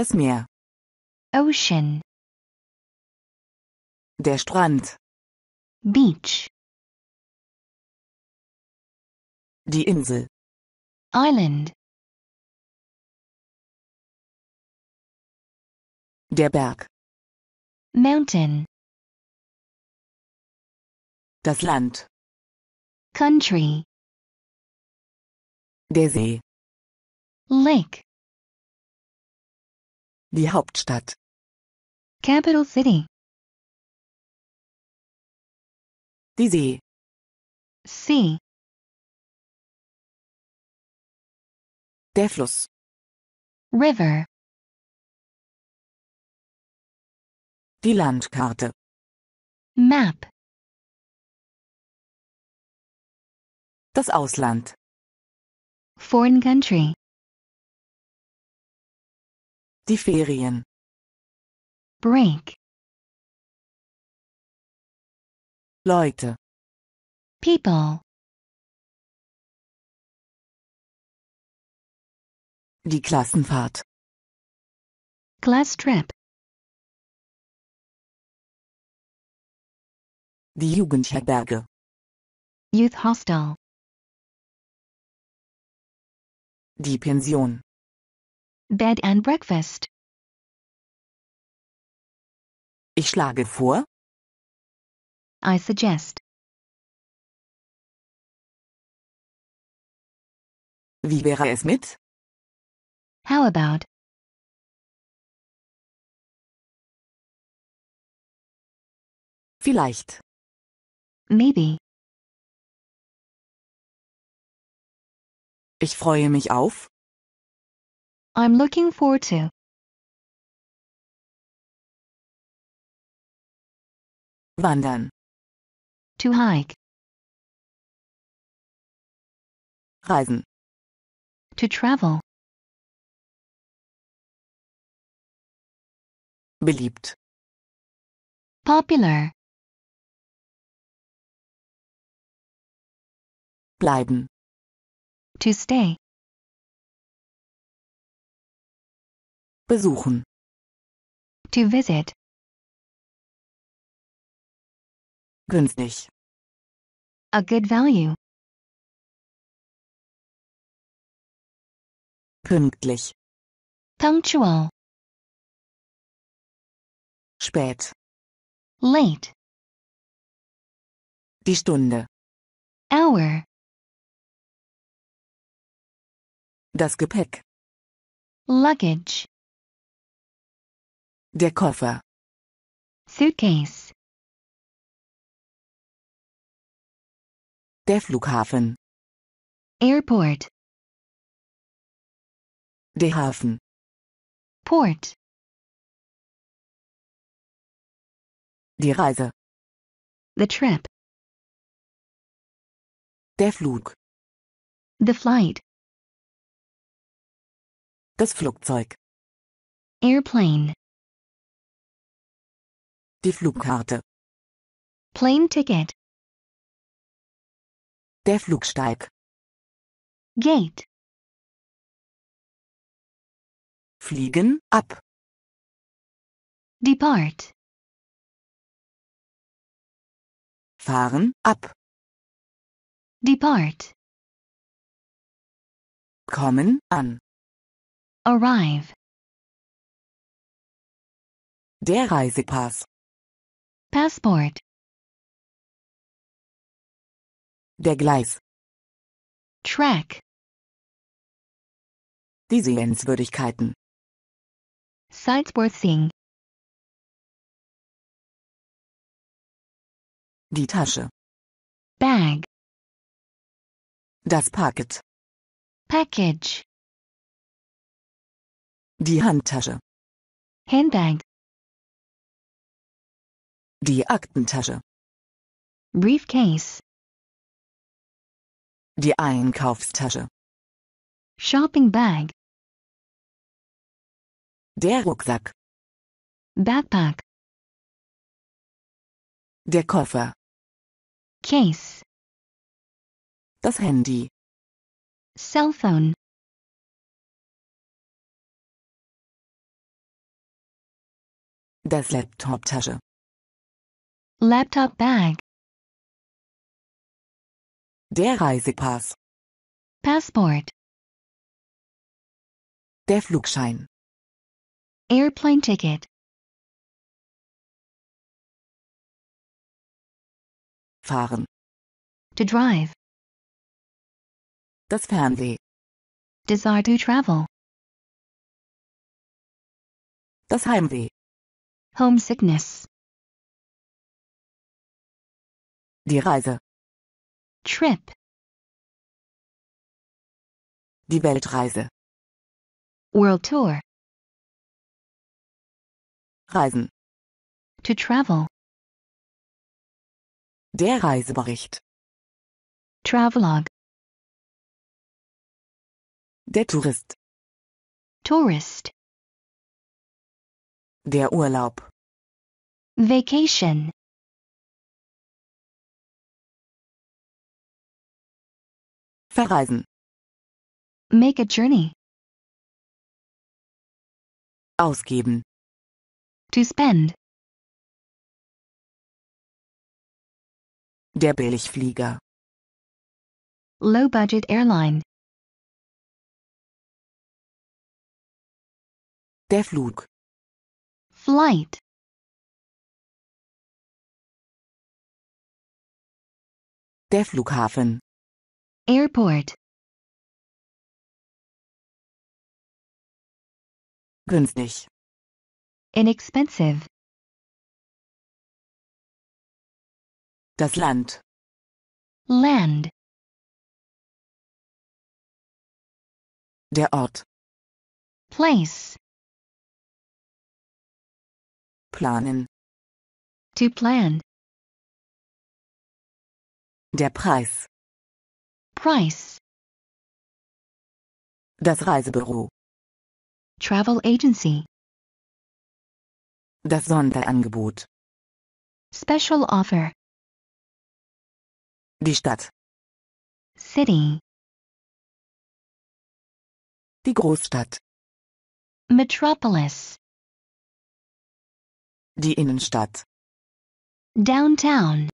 Das Meer. Ocean. Der Strand. Beach. Die Insel. Island. Der Berg. Mountain. Das Land. Country. Der See. Lake. Die Hauptstadt. Capital City. Die See. Sea. Der Fluss. River. Die Landkarte. Map. Das Ausland. Foreign country. Die Ferien. Break. Leute. People. Die Klassenfahrt. Class trip. Die Jugendherberge. Youth Hostel. Die Pension. Bed and Breakfast. Ich schlage vor. I suggest. Wie wäre es mit? How about? Vielleicht. Maybe. Ich freue mich auf. I'm looking forward to. Wandern. To hike. Reisen. To travel. Beliebt. Popular. Bleiben. To stay. besuchen. To visit. Günstig. A good value. Pünktlich. Punctual. Spät. Late. Die Stunde. Hour. Das Gepäck. Luggage. Der Koffer. Suitcase. Der Flughafen. Airport. Der Hafen. Port. Die Reise. The trip. Der Flug. The flight. Das Flugzeug. Airplane. Die Flugkarte. Plane Ticket. Der Flugsteig. Gate. Fliegen ab. Depart. Fahren ab. Depart. Kommen an. Arrive. Der Reisepass. Passport. Der Gleis. Track. Die Sehenswürdigkeiten. Sites worth seeing. Die Tasche. Bag. Das Packet. Package. Die Handtasche. Handbag. Die Aktentasche. Briefcase. Die Einkaufstasche. Shopping bag. Der Rucksack. Backpack. Der Koffer. Case. Das Handy. Cellphone. Das Laptop-Tasche. Laptop bag. Der Reisepass. Passport. Der Flugschein. Airplane ticket. Fahren. To drive. Das Fernseh. Desire to travel. Das Heimweh. Homesickness. Die Reise. Trip. Die Weltreise. World Tour. Reisen. To travel. Der Reisebericht. Travelog. Der Tourist. Tourist. Der Urlaub. Vacation. Verreisen. Make a journey. Ausgeben. To spend. Der Billigflieger. Low budget airline. Der Flug. Flight. Der Flughafen. Airport. Günstig. Inexpensive. Das Land. Land. Der Ort. Place. Planen. To plan. Der Preis. Price. Das Reisebüro. Travel Agency. Das Sonderangebot. Special Offer. Die Stadt. City. Die Großstadt. Metropolis. Die Innenstadt. Downtown.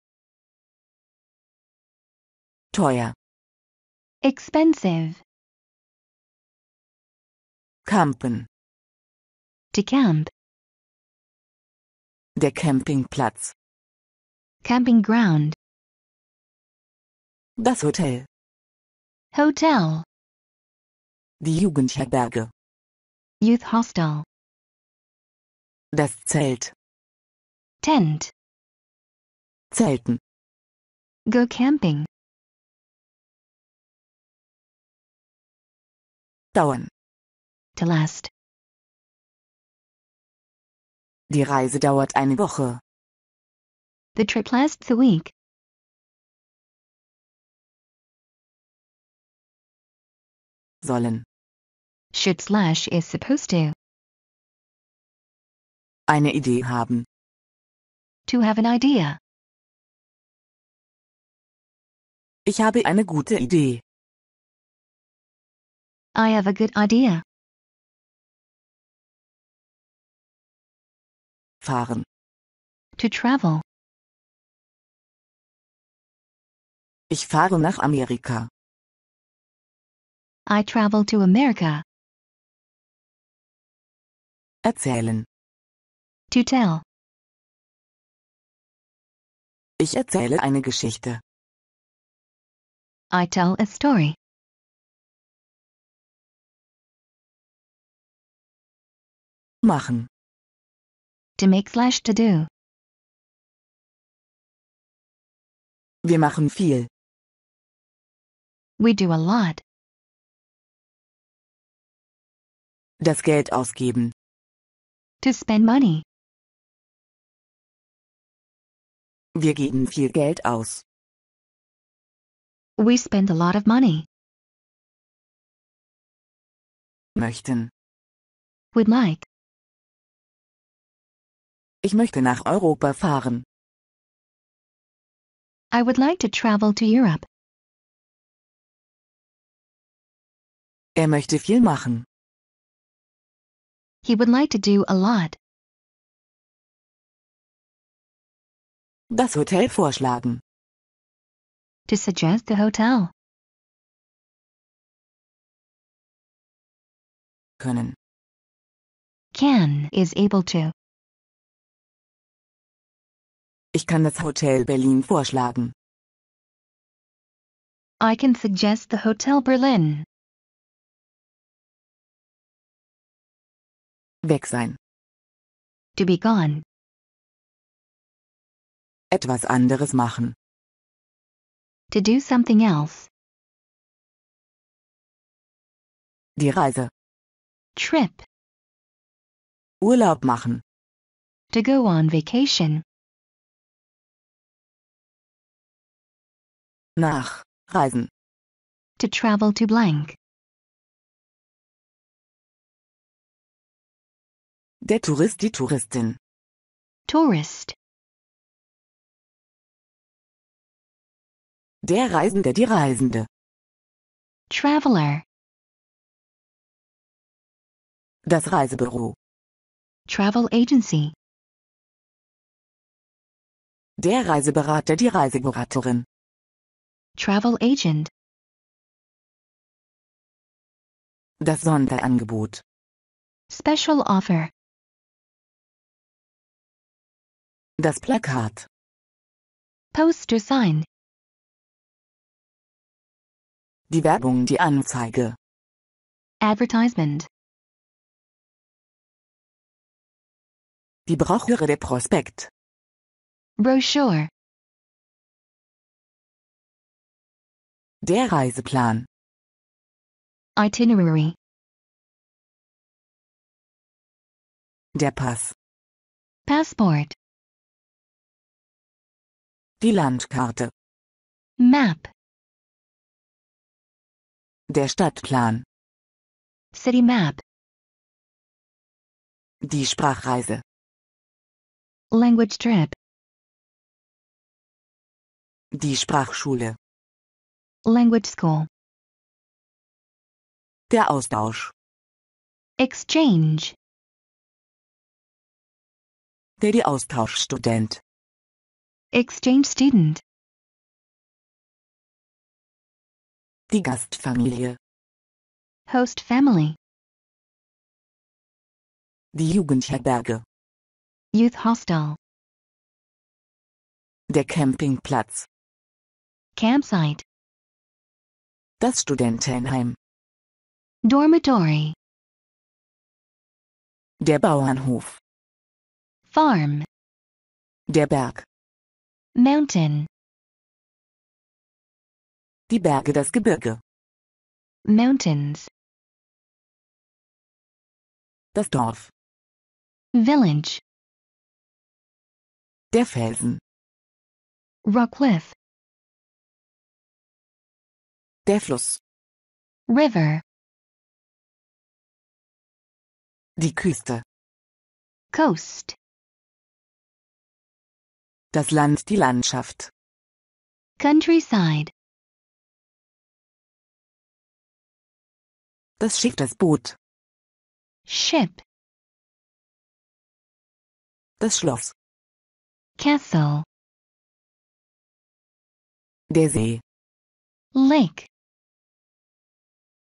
Teuer. Expensive. Campen. To camp. Der Campingplatz. Camping ground. Das Hotel. Hotel. Die Jugendherberge. Youth Hostel. Das Zelt. Tent. Zelten. Go camping. dauern. To last. Die Reise dauert eine Woche. The trip lasts a week. Sollen. Should slash is supposed to. Eine Idee haben. To have an idea. Ich habe eine gute Idee. I have a good idea. Fahren. To travel. Ich fahre nach Amerika. I travel to America. Erzählen. To tell. Ich erzähle eine Geschichte. I tell a story. machen. To make slash to do. Wir machen viel. We do a lot. Das Geld ausgeben. To spend money. Wir geben viel Geld aus. We spend a lot of money. Möchten. Would like. Ich möchte nach Europa fahren. I would like to travel to Europe. Er möchte viel machen. He would like to do a lot. Das Hotel vorschlagen. To suggest the hotel. Können. Can is able to. Ich kann das Hotel Berlin vorschlagen. I can suggest the Hotel Berlin. Weg sein. To be gone. Etwas anderes machen. To do something else. Die Reise. Trip. Urlaub machen. To go on vacation. nach reisen to travel to blank Der Tourist die Touristin tourist Der Reisende die Reisende traveler Das Reisebüro travel agency Der Reiseberater die Reiseberaterin Travel Agent. Das Sonderangebot. Special Offer. Das Plakat. Poster Sign. Die Werbung, die Anzeige. Advertisement. Die Broschüre, der Prospekt. Brochure. Der Reiseplan. Itinerary. Der Pass. Passport. Die Landkarte. Map. Der Stadtplan. City Map. Die Sprachreise. Language Trip. Die Sprachschule. Language School. Der Austausch. Exchange. Der die Austauschstudent. Exchange Student. Die Gastfamilie. Host Family. Die Jugendherberge. Youth Hostel. Der Campingplatz. Campsite. Das Studentenheim. Dormitory. Der Bauernhof. Farm. Der Berg. Mountain. Die Berge, das Gebirge. Mountains. Das Dorf. Village. Der Felsen. Rockcliffe. Der Fluss. River. Die Küste. Coast. Das Land, die Landschaft. Countryside. Das Schiff, das Boot. Ship. Das Schloss. Castle. Der See. Lake.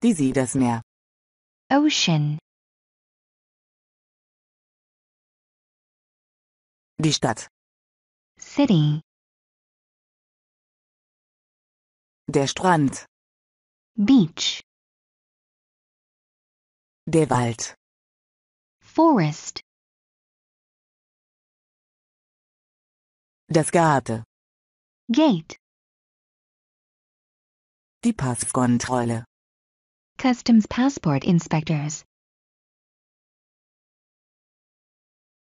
Wie sieht das Meer? Ocean. Die Stadt. City. Der Strand. Beach. Der Wald. Forest. Das Gate. Gate. Die Passkontrolle. Customs Passport Inspectors.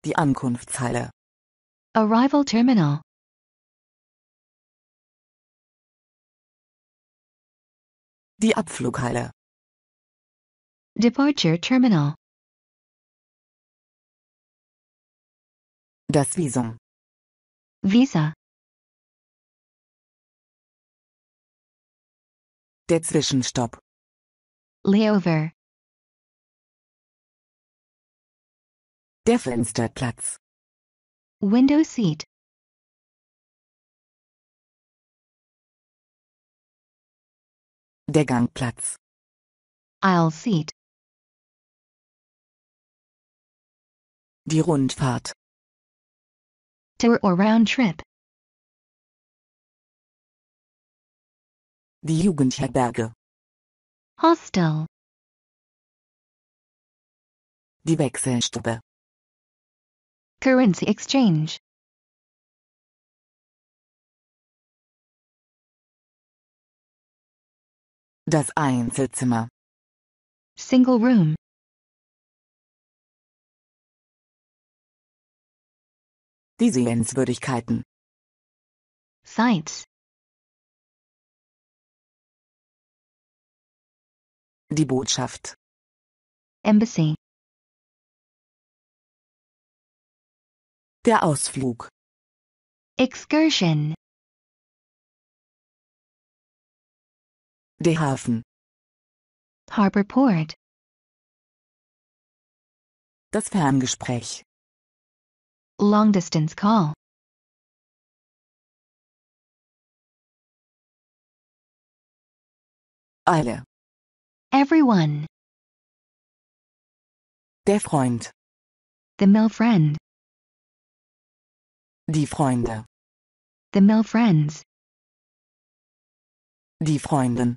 Die Ankunftshalle. Arrival Terminal. Die Abflughalle. Departure Terminal. Das Visum. Visa. Der Zwischenstopp. Layover. Der Fensterplatz. Window seat. Der Gangplatz. Aisle seat. Die Rundfahrt. Tour or round trip. Die Jugendherberge. Hostel. Die Wechselstube. Currency exchange. Das Einzelzimmer. Single room. Die Sehenswürdigkeiten. Sites. Die Botschaft. Embassy. Der Ausflug. Excursion. Der Hafen. Harbor Port. Das Ferngespräch. Long distance call. Eile. Everyone. Der Freund. The male friend. Die er Freunde. The male friends. Die er Freundin.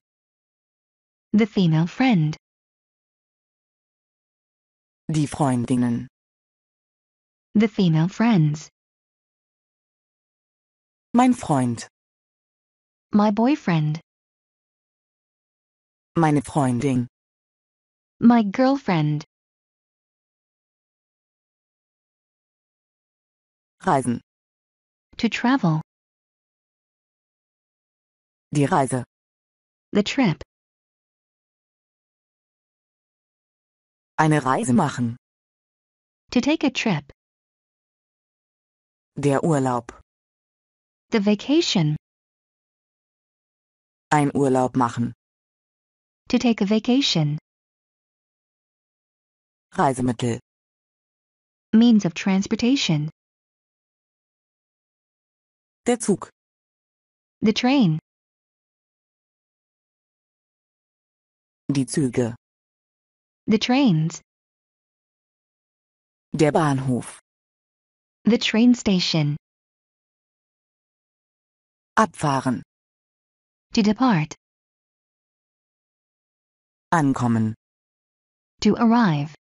The female friend. Die er Freundinnen. The female friends. Mein Freund. My boyfriend. Meine Freundin. My girlfriend. Reisen. To travel. Die Reise. The trip. Eine Reise machen. To take a trip. Der Urlaub. The vacation. Ein Urlaub machen. To take a vacation. Reisemittel. Means of transportation. Der Zug. The train. Die Züge. The trains. Der Bahnhof. The train station. Abfahren. To depart. Ankommen. To arrive.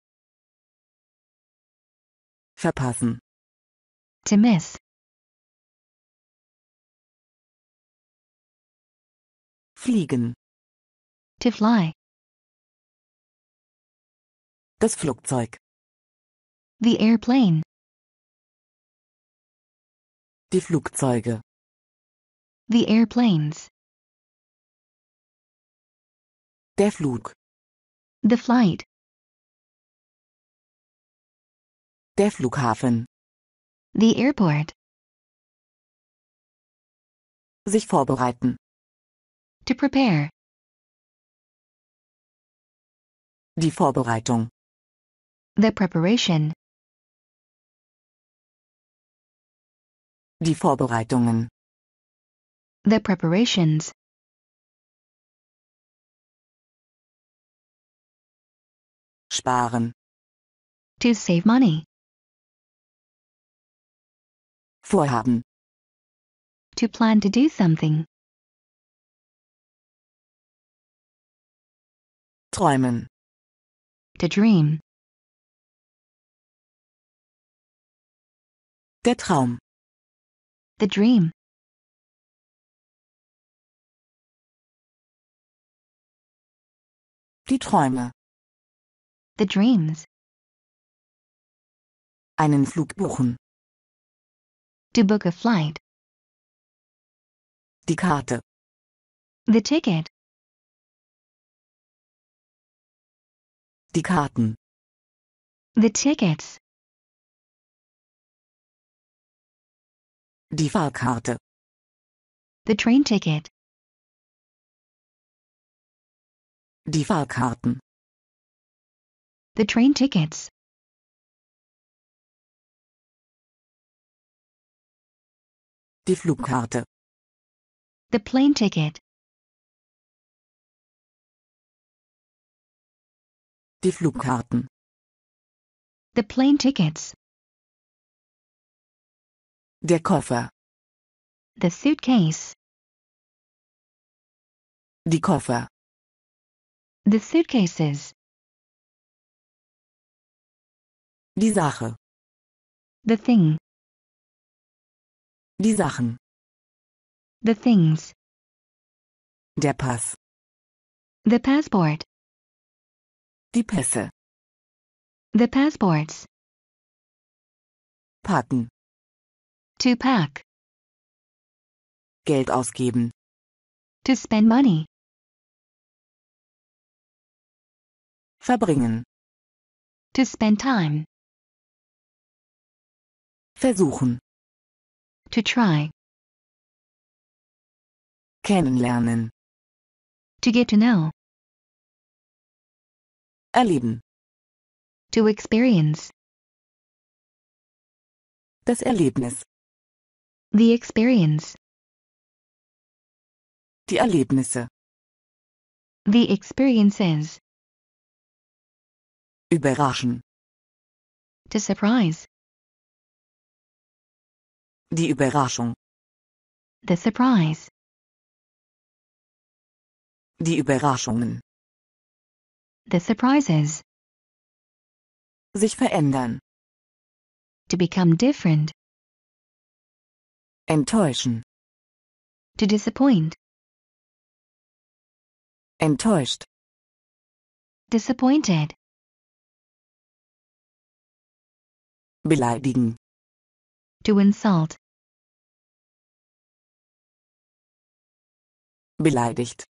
Verpassen. To miss. Fliegen. To fly. Das Flugzeug. The airplane. Die Flugzeuge. The airplanes. Der Flug. The flight. Der Flughafen. The airport. Sich vorbereiten. To prepare. Die Vorbereitung. The preparation. Die Vorbereitungen. The preparations. sparen. To save money. Vorhaben. To plan to do something. Träumen. To dream. Der Traum. The dream. Die Träume. The Dreams. Einen Flug buchen. To book a flight. Die Karte. The ticket. Die Karten. The tickets. Die Fahrkarte. The train ticket. Die Fahrkarten. the train tickets. Die Flugkarte. The plane ticket. Die Flugkarten. The plane tickets. Der Koffer. The suitcase. Die Koffer. The suitcases. Die Sache. The thing. Die Sachen. The things. Der Pass. The passport. Die Pässe. The passports. Packen. To pack. Geld ausgeben. To spend money. Verbringen. To spend time. Versuchen. To try. Kennenlernen. To get to know. Erleben. To experience. Das Erlebnis. The experience. Die Erlebnisse. The experiences. Überraschen. To surprise. Die Überraschung. The surprise. Die Überraschungen. The surprises. Sich verändern. To become different. Enttäuschen. To disappoint. Enttäuscht. Disappointed. Beleidigen. To insult. Beleidigt.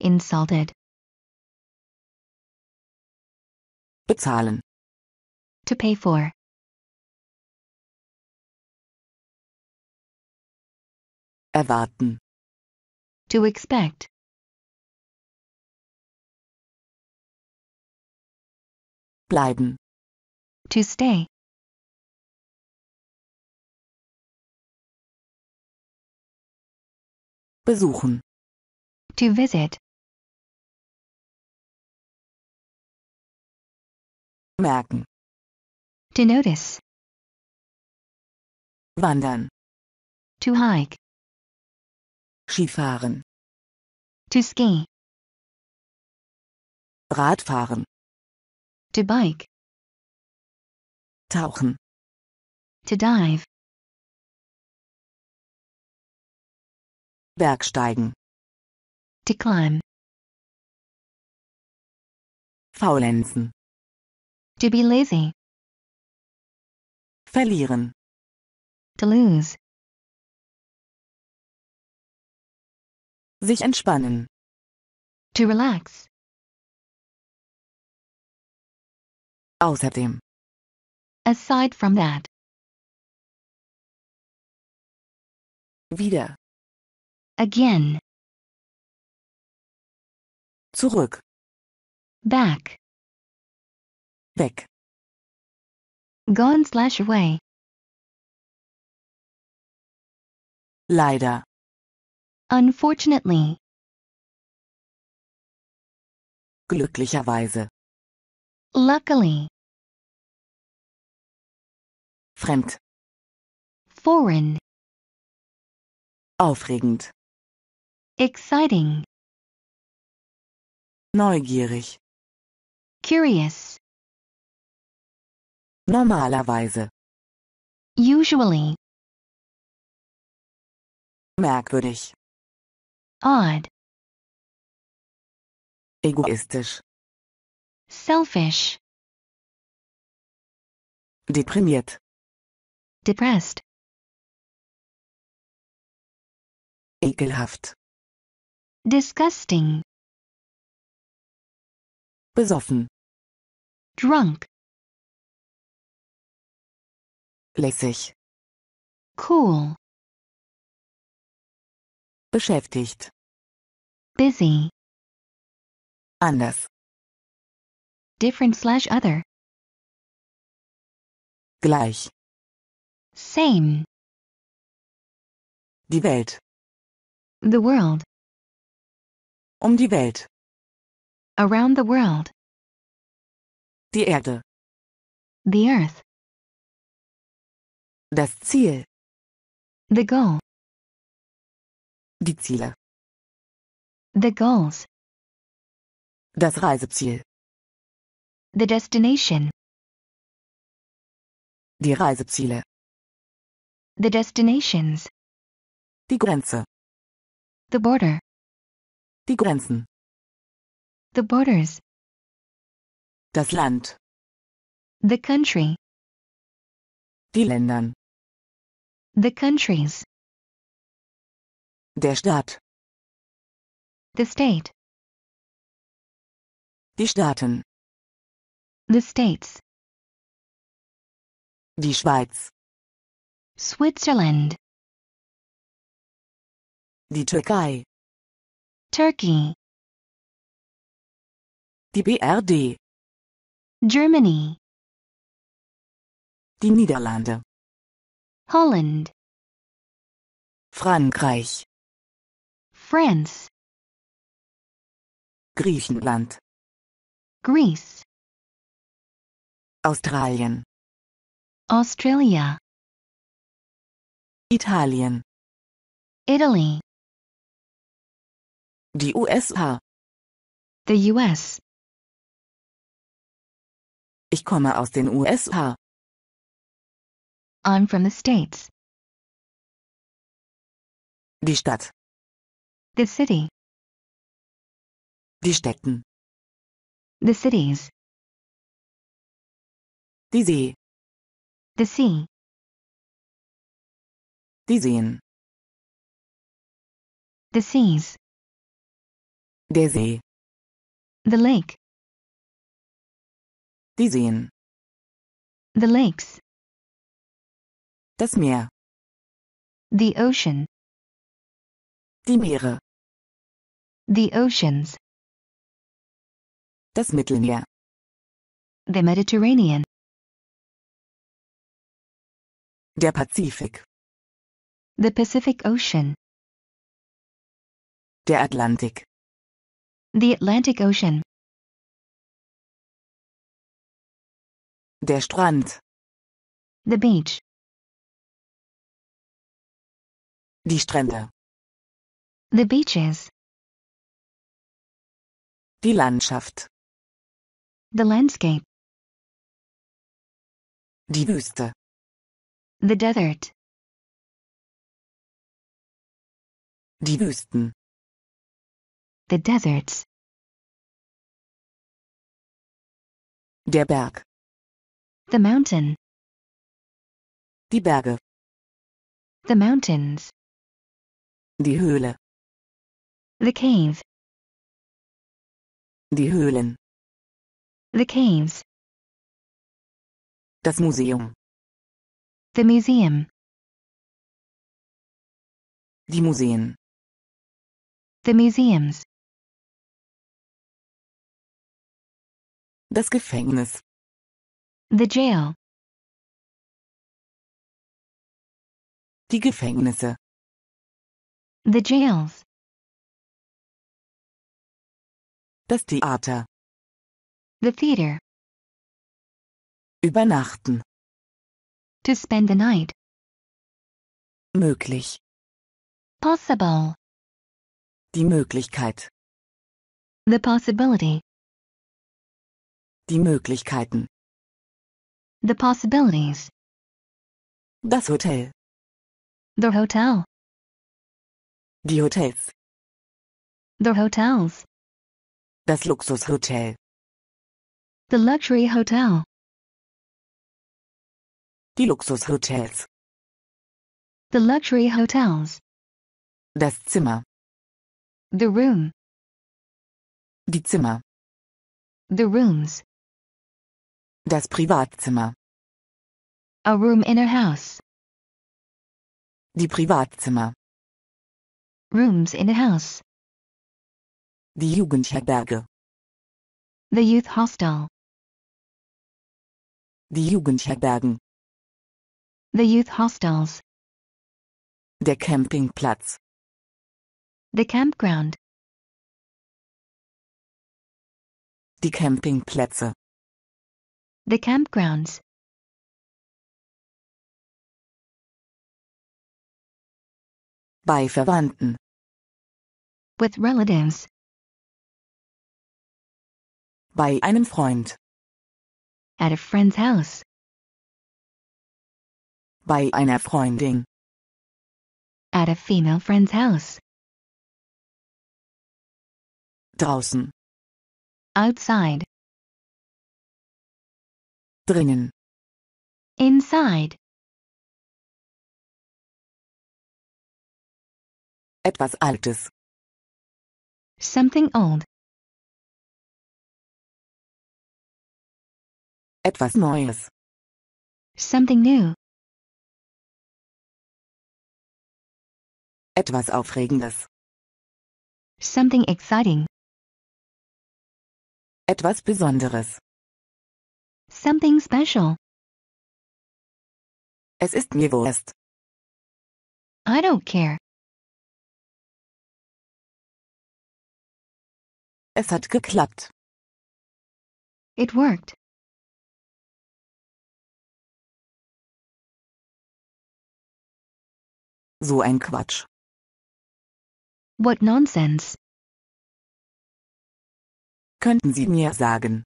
Insulted. Bezahlen. To pay for. Erwarten. To expect. Bleiben. To stay. Besuchen. To visit. Merken. To notice. Wandern. To hike. Skifahren. To ski. Radfahren. To bike. Tauchen. To dive. Bergsteigen. To climb. Faulenzen. To be lazy. Verlieren. To lose. Sich entspannen. To relax. Außerdem. Aside from that. Wieder. Again. Zurück. Back. Weg. Gone slash away. Leider. Unfortunately. Glücklicherweise. Luckily. Fremd. Foreign. Aufregend. Exciting. Neugierig. Curious. Normalerweise. Usually. Merkwürdig. Odd. Egoistisch. Selfish. Deprimiert. Depressed. Ekelhaft. Disgusting. Besoffen. Drunk. Lässig. Cool. Beschäftigt. Busy. Anders. Different slash other. Gleich. Same. Die Welt. The world. Um die Welt. Around the world. Die Erde. The earth. Das Ziel. The goal. Die Ziele. The goals. Das Reiseziel. The destination. Die Reiseziele. The destinations. Die Grenze. The border. Die Grenzen. The borders. Das Land. The country. Die Ländern. The countries. Der Staat. The state. Die Staaten. The states. Die Schweiz. Switzerland. Die Türkei. Turkey. Die BRD. Germany. Die Niederlande. Holland. Frankreich. France. Griechenland. Greece. Australien. Australia. Italien. Italy. Die USA. The US. Ich komme aus den USA. I'm from the States. Die Stadt. The city. Die Städten. The cities. Die See. The sea. Die Seen. The seas. Der See. The lake. Die Seen. The lakes. Das Meer. The ocean. Die Meere. The oceans. Das Mittelmeer. The Mediterranean. Der Pazifik. The Pacific Ocean. Der Atlantik. The Atlantic Ocean. Der Strand. The beach. Die Strände. The beaches. Die Landschaft. The landscape. Die Wüste. The desert. Die Wüsten. The deserts. Der Berg. The mountain. Die Berge. The mountains. Die Höhle. The cave. Die Höhlen. The caves. Das Museum. The museum. Die Museen. The museums. Das Gefängnis. The jail. Die Gefängnisse. The jails. Das Theater. The theater. Übernachten. To spend the night. Möglich. Possible. Die Möglichkeit. The possibility. Die Möglichkeiten. The possibilities. Das Hotel. The hotel. Die Hotels. The hotels. Das Luxushotel. The luxury hotel. Die Luxushotels. The luxury hotels. Das Zimmer. The room. Die Zimmer. The rooms. Das Privatzimmer. A room in a house. Die Privatzimmer. Rooms in a house. Die Jugendherberge. The youth hostel. Die Jugendherbergen. The youth hostels. Der Campingplatz. The campground. Die Campingplätze. The campgrounds. Bei Verwandten. With relatives. Bei einem Freund. At a friend's house. Bei einer Freundin. At a female friend's house. Draußen. Outside. drinnen. Inside. Etwas Altes. Something old. Etwas Neues. Something new. Etwas Aufregendes. Something exciting. Etwas Besonderes. Something special. Es ist mir Wurst. I don't care. Es hat geklappt. It worked. So ein Quatsch. What nonsense. Könnten Sie mir sagen,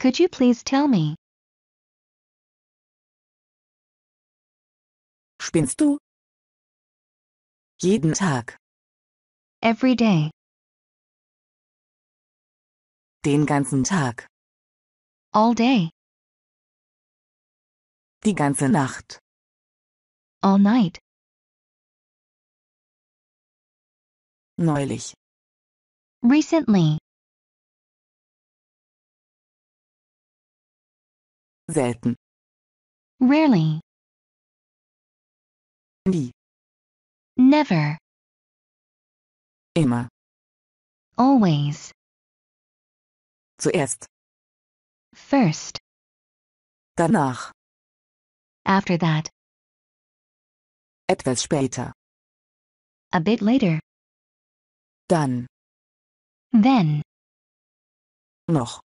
Could you please tell me? Spinnst du? Jeden Tag. Every day. Den ganzen Tag. All day. Die ganze Nacht. All night. Neulich. Recently. selten rarely nie never immer always zuerst first danach after that etwas später a bit later dann then noch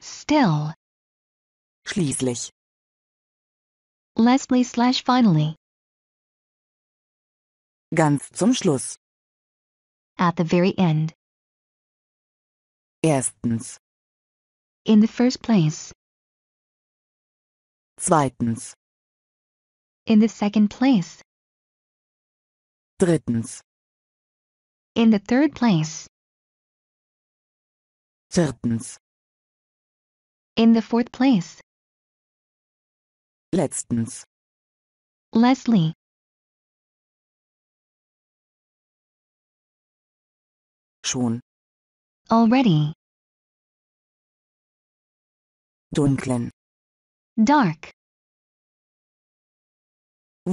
still Schließlich. Lastly slash finally. Ganz zum Schluss. At the very end. Erstens. In the first place. Zweitens. In the second place. Drittens. In the third place. Viertens. In the fourth place. Letztens. Leslie. Schon. Already. Dunklen. Dark.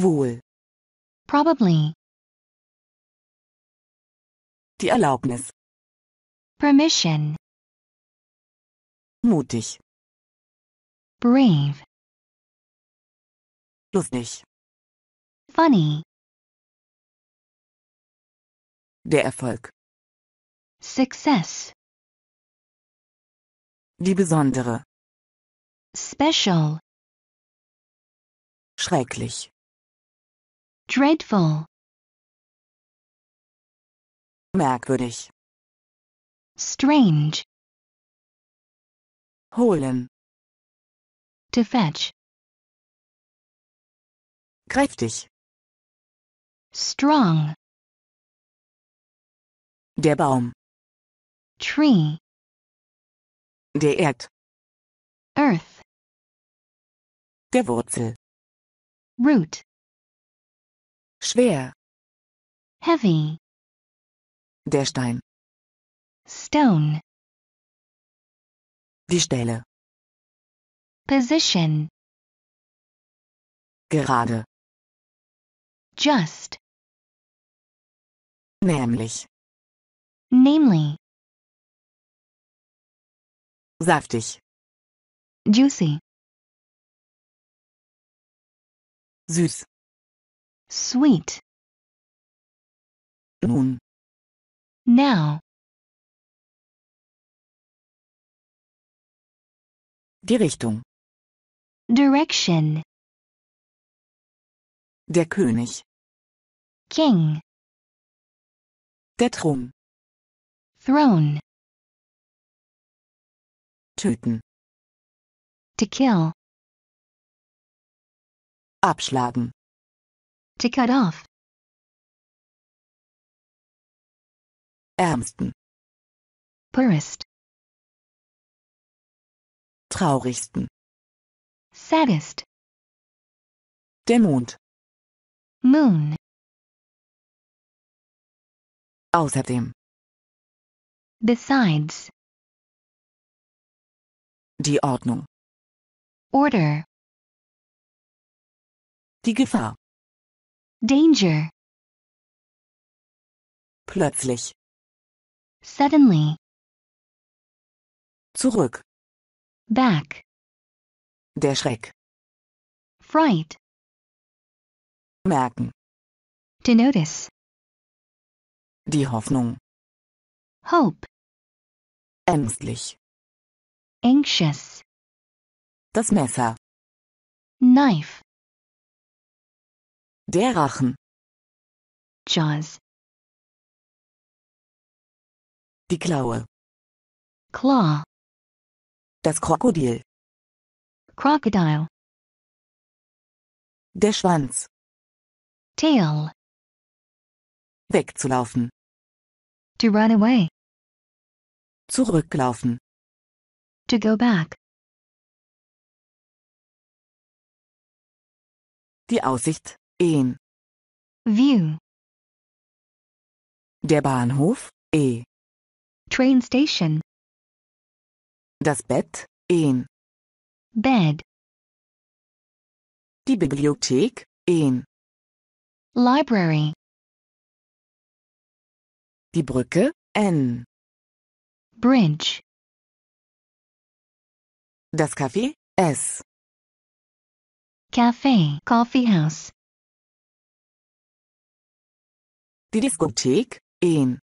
Wohl. Probably. Die Erlaubnis. Permission. Mutig. Brave. Lustig. Funny. Der Erfolg. Success. Die besondere. Special. Schrecklich. Dreadful. Merkwürdig. Strange. Holen. To fetch kräftig. Strong. Der Baum. Tree. Der Erd. Earth. Der Wurzel. Root. Schwer. Heavy. Der Stein. Stone. Die Stelle. Position. Gerade. Just. Nämlich. Namely. Saftig. Juicy. Süß. Sweet. Nun. Now. Die Richtung. Direction. Der König. King. Der Thron. Throne. Töten. To kill. Abschlagen. To cut off. Ärmsten. Poorest. Traurigsten. Saddest. Der Mond. Moon. Außerdem. Besides. Die Ordnung. Order. Die Gefahr. Danger. Plötzlich. Suddenly. Zurück. Back. Der Schreck. Fright merken. To notice. Die Hoffnung. Hope. Ängstlich. Anxious. Das Messer. Knife. Der Rachen. Jaws. Die Klaue. Claw. Das Krokodil. Crocodile. Der Schwanz tail. Wegzulaufen. To run away. Zurücklaufen. To go back. Die Aussicht, in. View. Der Bahnhof, e. Train station. Das Bett, in. Bed. Die Bibliothek, in. Library. Die Brücke N. Bridge. Das Café S. Café, Coffee House. Die Diskothek N.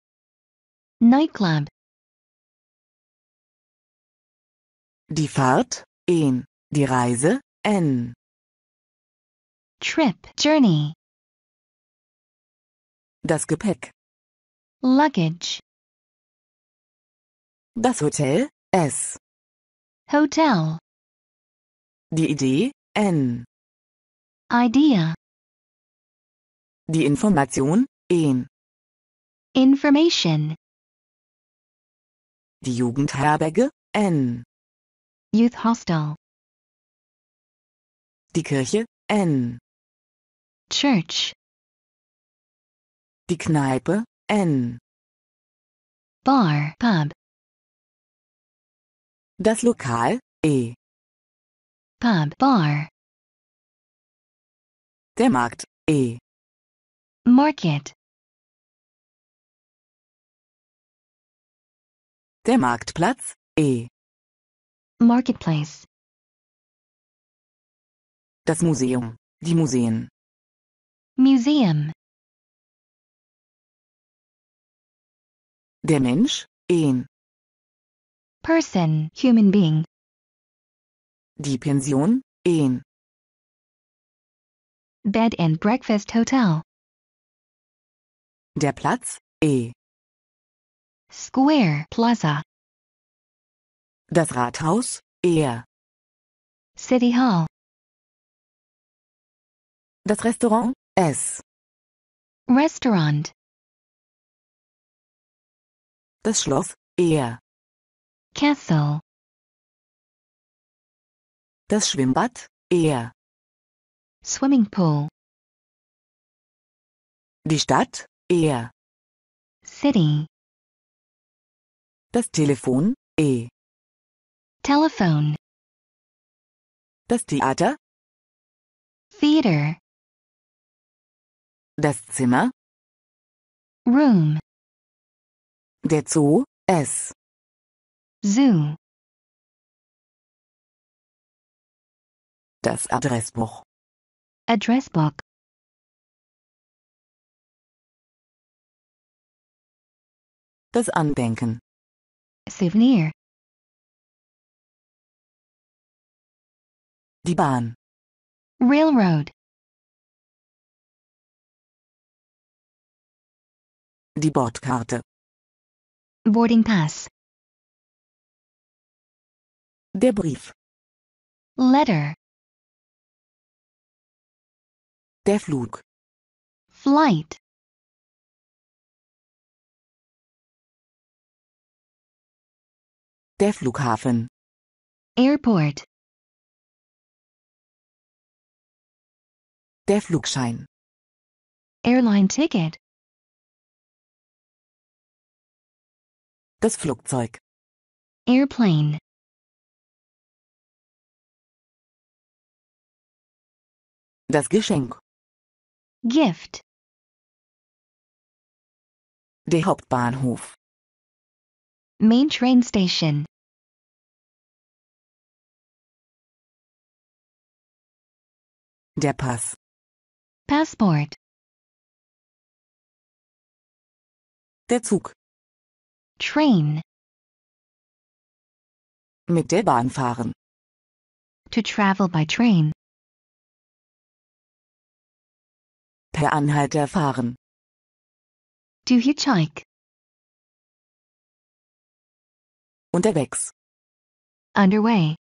Nightclub. Die Fahrt N. Die Reise N. Trip, Journey. Das Gepäck. Luggage. Das Hotel, S. Hotel. Die Idee, N. Idea. Die Information, en. Information. Die Jugendherberge, N. Youth Hostel. Die Kirche, N. Church. Die Kneipe, N. Bar, Pub. Das Lokal, E. Pub, Bar. Der Markt, E. Market. Der Marktplatz, E. Marketplace. Das Museum, die Museen. Museum. Der Mensch, ein. Person, human being. Die Pension, ein. Bed and Breakfast Hotel. Der Platz, e. Square, Plaza. Das Rathaus, er. City Hall. Das Restaurant, es. Restaurant. Das Schloss, er. Castle. Das Schwimmbad, er. Swimming pool. Die Stadt, er. City. Das Telefon, e. Telephone. Das Theater, Theater. Das Zimmer, Room der Zoo, es. Zoo. Das Adressbuch. Adressbuch. Das Andenken. Souvenir. Die Bahn. Railroad. Die Bordkarte. Boarding pass. Debrief. Letter. Der Flug. Flight. Der Flughafen. Airport. Der Flugschein. Airline ticket. Das Flugzeug. Airplane. Das Geschenk. Gift. Der Hauptbahnhof. Main Train Station. Der Pass. Passport. Der Zug. Train. Mit der Bahn fahren. To travel by train. Per Anhalter fahren. To hitchhike. Unterwegs. Underway.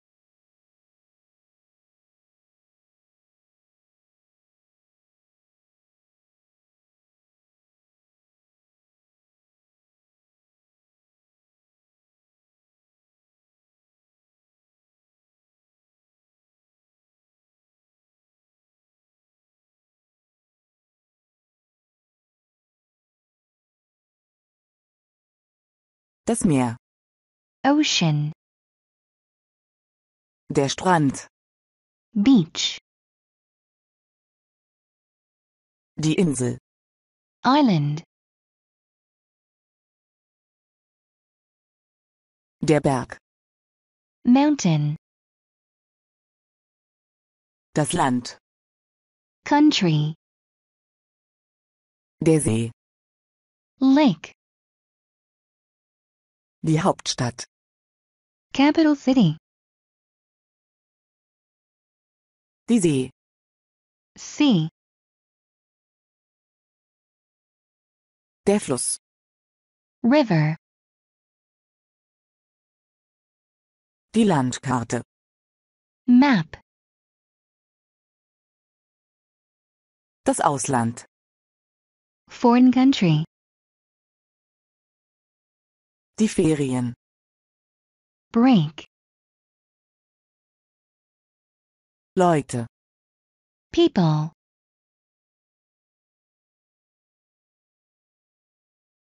Das Meer. Ocean. Der Strand. Beach. Die Insel. Island. Der Berg. Mountain. Das Land. Country. Der See. Lake. Die Hauptstadt. Capital City. Die See. Sea. Der Fluss. River. Die Landkarte. Map. Das Ausland. Foreign country. Die Ferien. Break. Leute. People.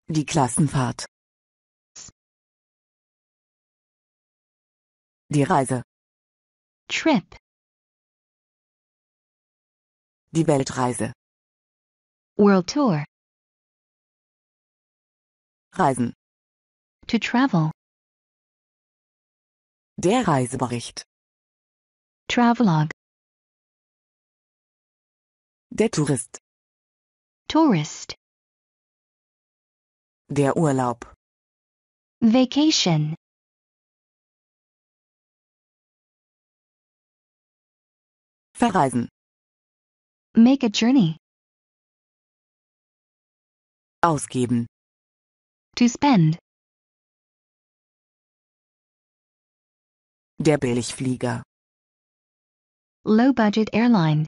Die Klassenfahrt. Die Reise. Trip. Die Weltreise. World Tour. Reisen. To travel. Der Reisebericht. Travelog. Der Tourist. Tourist. Der Urlaub. Vacation. Verreisen. Make a journey. Ausgeben. To spend. Der Billigflieger. Low Budget Airline.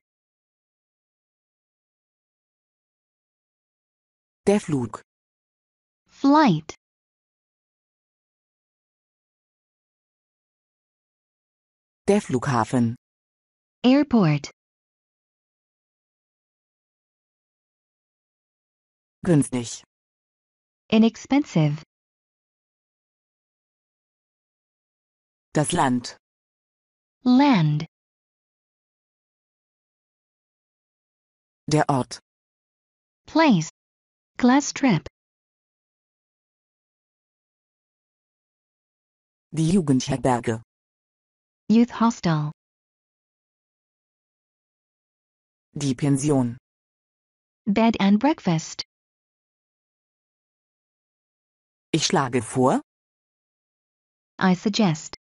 Der Flug. Flight. Der Flughafen. Airport. Günstig. Inexpensive. Das Land. Land. Der Ort. Place. Glass Strip. Die Jugendherberge. Youth Hostel. Die Pension. Bed and Breakfast. Ich schlage vor. I suggest.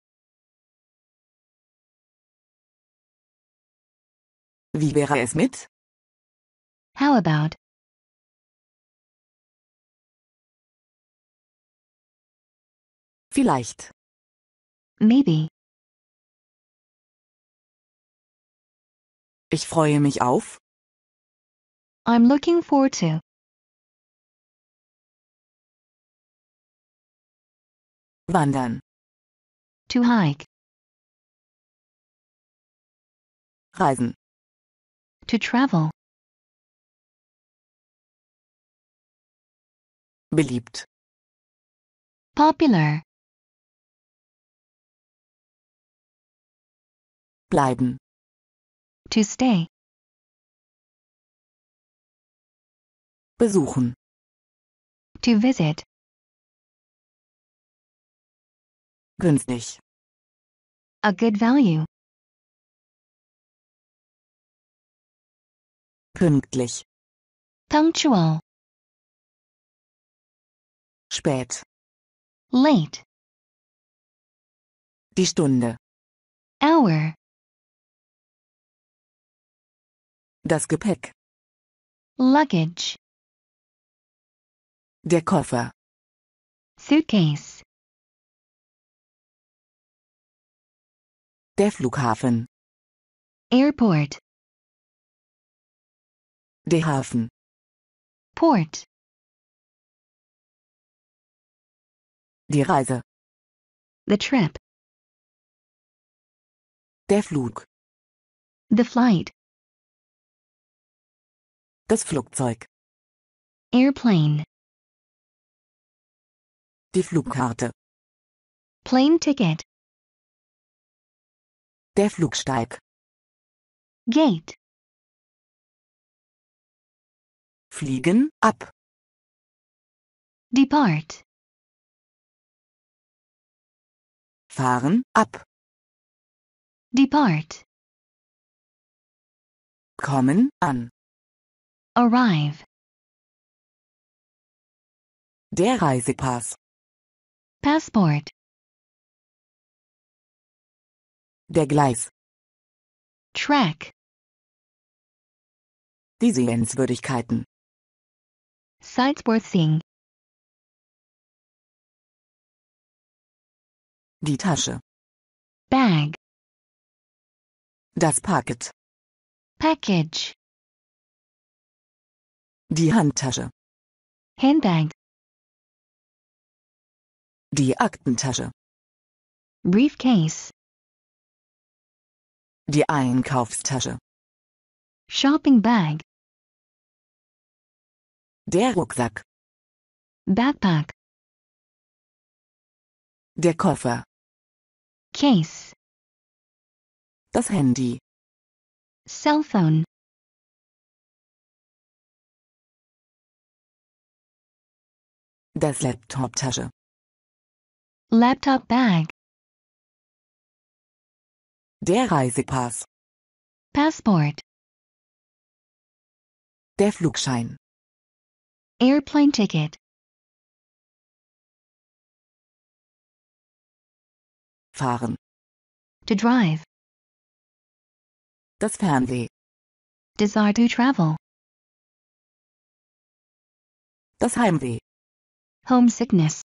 Wie wäre es mit? How about? Vielleicht. Maybe. Ich freue mich auf. I'm looking forward to. Wandern. To hike. Reisen. to travel. Beliebt. Popular. Bleiben. To stay. Besuchen. To visit. Günstig. A good value. Pünktlich. Punctual. Spät. Late. Die Stunde. Hour. Das Gepäck. Luggage. Der Koffer. Suitcase. Der Flughafen. Airport. Der Hafen. Port. Die Reise. The trip. Der Flug. The flight. Das Flugzeug. Airplane. Die Flugkarte. Plane ticket. Der Flugsteig. Gate. Fliegen ab. Depart. Fahren ab. Depart. Kommen an. Arrive. Der Reisepass. Passport. Der Gleis. Track. Die Sehenswürdigkeiten. Sites worth seeing. Die Tasche. Bag. Das Paket. Package. Die Handtasche. Handbag. Die Aktentasche. Briefcase. Die Einkaufstasche. Shopping bag. Der Rucksack. Backpack. Der Koffer. Case. Das Handy. Cellphone. Das Laptop-Tasche. Laptop Bag. Der Reisepass. Passport. Der Flugschein. Airplane ticket. Fahren. To drive. Das Fernseh. Desire to travel. Das Heimweh. Homesickness.